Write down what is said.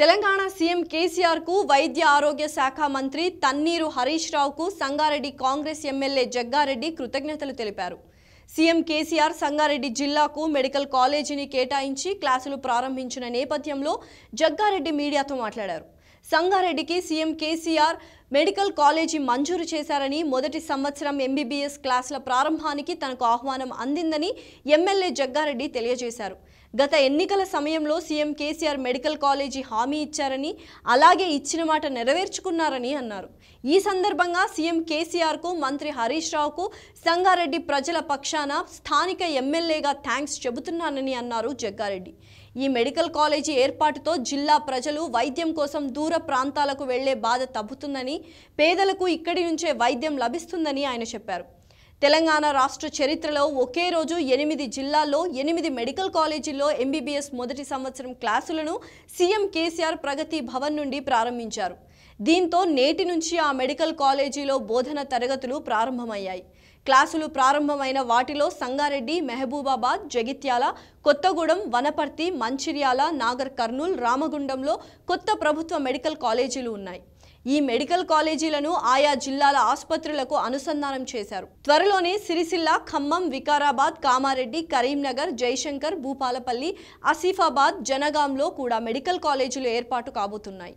Telangana CM KCR కు వైద్య ఆరోగ్య శాఖ మంత్రి తన్నీరు హరీష్ రావుకు సంగారెడ్డి కాంగ్రెస్ ఎమ్మెల్యే జగ్గారెడ్డి కృతజ్ఞతలు తెలిపారు సీఎం కేసీఆర్ సంగారెడ్డి జిల్లాకు మెడికల్ కాలేజీని కేటాయించి క్లాసులు ప్రారంభించిన నేపథ్యంలో జగ్గారెడ్డి మీడియాతో మాట్లాడారు సంగారెడ్డికి సీఎం కేసీఆర్ మెడికల్ కాలేజీ మంజూరు చేశారని మొదటి సంవత్సరం ఎంబీబీఎస్ క్లాసుల ప్రారంభానికి తనకు ఆహ్వానం అందిందని ఎమ్మెల్యే జగ్గారెడ్డి తెలియజేశారు గత ఎన్నికల సమయంలో సీఎం కేసీఆర్ మెడికల్ కాలేజీ హామీ ఇచ్చారని అలాగే ఇచ్చిన మాట నెరవేర్చుకున్నారని అన్నారు ఈ సందర్భంగా సీఎం కేసీఆర్కు మంత్రి హరీష్ రావుకు సంగారెడ్డి ప్రజల పక్షాన స్థానిక ఎమ్మెల్యేగా థ్యాంక్స్ చెబుతున్నానని అన్నారు జగ్గారెడ్డి ఈ మెడికల్ కాలేజీ ఏర్పాటుతో జిల్లా ప్రజలు వైద్యం కోసం దూర ప్రాంతాలకు వెళ్లే బాధ తప్పుతుందని పేదలకు ఇక్కడి నుంచే వైద్యం లభిస్తుందని ఆయన చెప్పారు తెలంగాణ రాష్ట్ర చరిత్రలో ఒకే రోజు ఎనిమిది జిల్లాల్లో ఎనిమిది మెడికల్ కాలేజీల్లో ఎంబీబీఎస్ మొదటి సంవత్సరం క్లాసులను సీఎం కేసీఆర్ ప్రగతి భవన్ నుండి ప్రారంభించారు దీంతో నేటి నుంచి ఆ మెడికల్ కాలేజీలో బోధన తరగతులు ప్రారంభమయ్యాయి క్లాసులు ప్రారంభమైన వాటిలో సంగారెడ్డి మెహబూబాబాద్ జగిత్యాల కొత్తగూడెం వనపర్తి మంచిర్యాల నాగర్ కర్నూల్ రామగుండంలో కొత్త ప్రభుత్వ మెడికల్ కాలేజీలు ఉన్నాయి ఈ మెడికల్ కాలేజీలను ఆయా జిల్లాల ఆసుపత్రులకు అనుసంధానం చేశారు త్వరలోనే సిరిసిల్ల ఖమ్మం వికారాబాద్ కామారెడ్డి కరీంనగర్ జయశంకర్ భూపాలపల్లి ఆసిఫాబాద్ జనగాంలో కూడా మెడికల్ కాలేజీలు ఏర్పాటు కాబోతున్నాయి